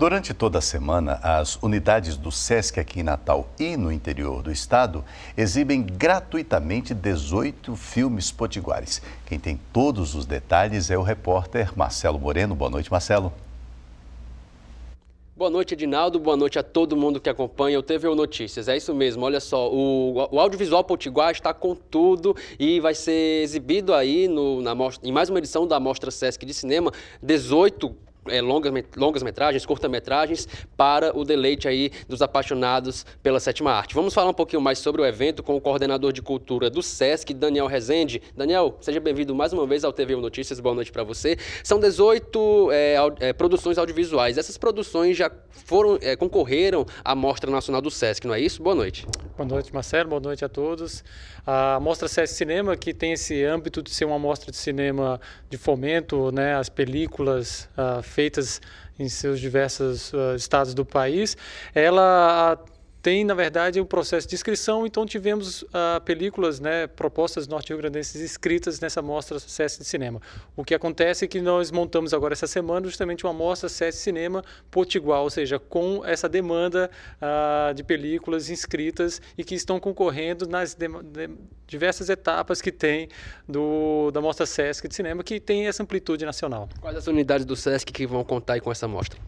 Durante toda a semana, as unidades do SESC aqui em Natal e no interior do estado exibem gratuitamente 18 filmes potiguares. Quem tem todos os detalhes é o repórter Marcelo Moreno. Boa noite, Marcelo. Boa noite, Edinaldo. Boa noite a todo mundo que acompanha o TVU Notícias. É isso mesmo, olha só, o, o audiovisual potiguar está com tudo e vai ser exibido aí no, na, em mais uma edição da Mostra Sesc de Cinema, 18 é, longas, longas metragens, curta-metragens, para o deleite aí dos apaixonados pela sétima arte. Vamos falar um pouquinho mais sobre o evento com o coordenador de cultura do SESC, Daniel Rezende. Daniel, seja bem-vindo mais uma vez ao TV Notícias, boa noite para você. São 18 é, é, produções audiovisuais. Essas produções já foram é, concorreram à Mostra Nacional do SESC, não é isso? Boa noite. Boa noite, Marcelo. Boa noite a todos. A Mostra CS Cinema, que tem esse âmbito de ser uma mostra de cinema de fomento, né, as películas uh, feitas em seus diversos uh, estados do país, ela ah, tem, na verdade, um processo de inscrição, então tivemos ah, películas, né, propostas norte riograndenses inscritas nessa mostra SESC de Cinema. O que acontece é que nós montamos agora essa semana justamente uma mostra SESC de Cinema Potiguar, ou seja, com essa demanda ah, de películas inscritas e que estão concorrendo nas de, diversas etapas que tem do, da mostra SESC de Cinema, que tem essa amplitude nacional. Quais as unidades do SESC que vão contar com essa mostra?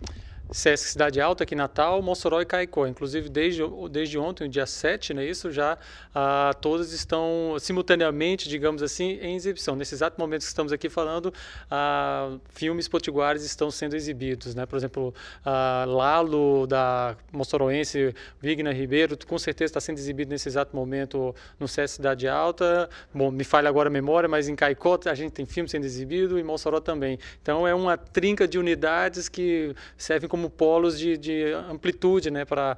SESC Cidade Alta aqui em Natal, Mossoró e Caicó. Inclusive, desde, desde ontem, o dia 7, né, isso já ah, todas estão simultaneamente, digamos assim, em exibição. Nesse exato momento que estamos aqui falando, ah, filmes potiguares estão sendo exibidos. Né? Por exemplo, ah, Lalo, da Mossoroense, Vigna Ribeiro, com certeza está sendo exibido nesse exato momento no SESC Cidade Alta. Bom, me falha agora a memória, mas em Caicó a gente tem filme sendo exibido e Mossoró também. Então, é uma trinca de unidades que servem como como polos de, de amplitude, né, para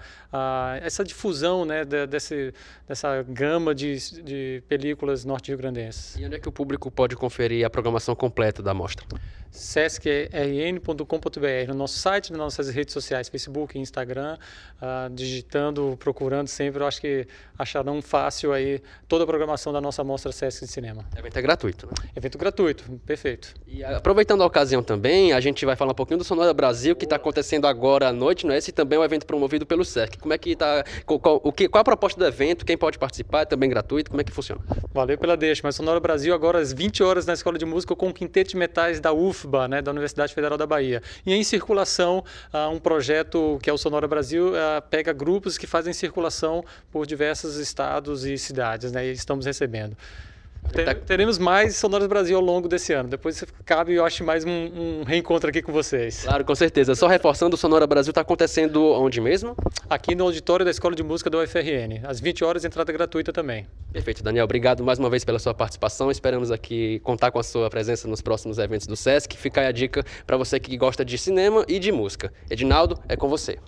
essa difusão, né, de, desse, dessa gama de, de películas norte-riograndenses. E onde é que o público pode conferir a programação completa da mostra? sescrn.com.br, no nosso site, nas nossas redes sociais, Facebook e Instagram, uh, digitando, procurando sempre, eu acho que acharão fácil aí toda a programação da nossa mostra Sesc de Cinema. É evento é gratuito, né? Evento gratuito, perfeito. E aproveitando a ocasião também, a gente vai falar um pouquinho do Sonora Brasil, que está acontecendo acontecendo agora à noite, não é? Esse também é um evento promovido pelo SESC. Como é que tá, qual, qual, o que, qual a proposta do evento? Quem pode participar? É também gratuito? Como é que funciona? Valeu pela deixa, mas Sonora Brasil agora às 20 horas na Escola de Música com o Quinteto de Metais da UFBA, né, da Universidade Federal da Bahia. E em circulação, ah, um projeto que é o Sonora Brasil ah, pega grupos que fazem circulação por diversos estados e cidades, né? E estamos recebendo. Tá. teremos mais Sonoras Brasil ao longo desse ano. Depois cabe, eu acho, mais um, um reencontro aqui com vocês. Claro, com certeza. Só reforçando, o Sonora Brasil está acontecendo onde mesmo? Aqui no auditório da Escola de Música da UFRN. Às 20 horas, entrada gratuita também. Perfeito, Daniel. Obrigado mais uma vez pela sua participação. Esperamos aqui contar com a sua presença nos próximos eventos do SESC. Fica aí a dica para você que gosta de cinema e de música. Edinaldo, é com você.